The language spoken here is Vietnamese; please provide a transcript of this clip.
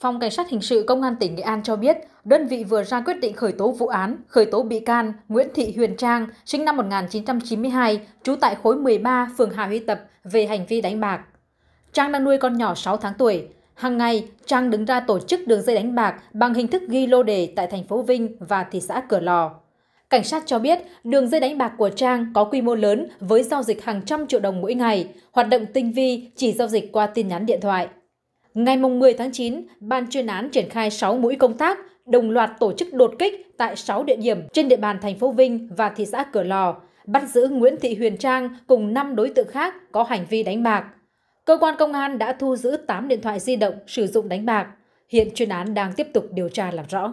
Phòng Cảnh sát Hình sự Công an tỉnh Nghệ An cho biết, đơn vị vừa ra quyết định khởi tố vụ án, khởi tố bị can Nguyễn Thị Huyền Trang, sinh năm 1992, trú tại khối 13, phường Hà Huy Tập, về hành vi đánh bạc. Trang đang nuôi con nhỏ 6 tháng tuổi. Hàng ngày, Trang đứng ra tổ chức đường dây đánh bạc bằng hình thức ghi lô đề tại thành phố Vinh và thị xã Cửa Lò. Cảnh sát cho biết đường dây đánh bạc của Trang có quy mô lớn với giao dịch hàng trăm triệu đồng mỗi ngày, hoạt động tinh vi chỉ giao dịch qua tin nhắn điện thoại. Ngày 10 tháng 9, ban chuyên án triển khai 6 mũi công tác, đồng loạt tổ chức đột kích tại 6 địa điểm trên địa bàn thành phố Vinh và thị xã Cửa Lò, bắt giữ Nguyễn Thị Huyền Trang cùng 5 đối tượng khác có hành vi đánh bạc. Cơ quan công an đã thu giữ 8 điện thoại di động sử dụng đánh bạc. Hiện chuyên án đang tiếp tục điều tra làm rõ.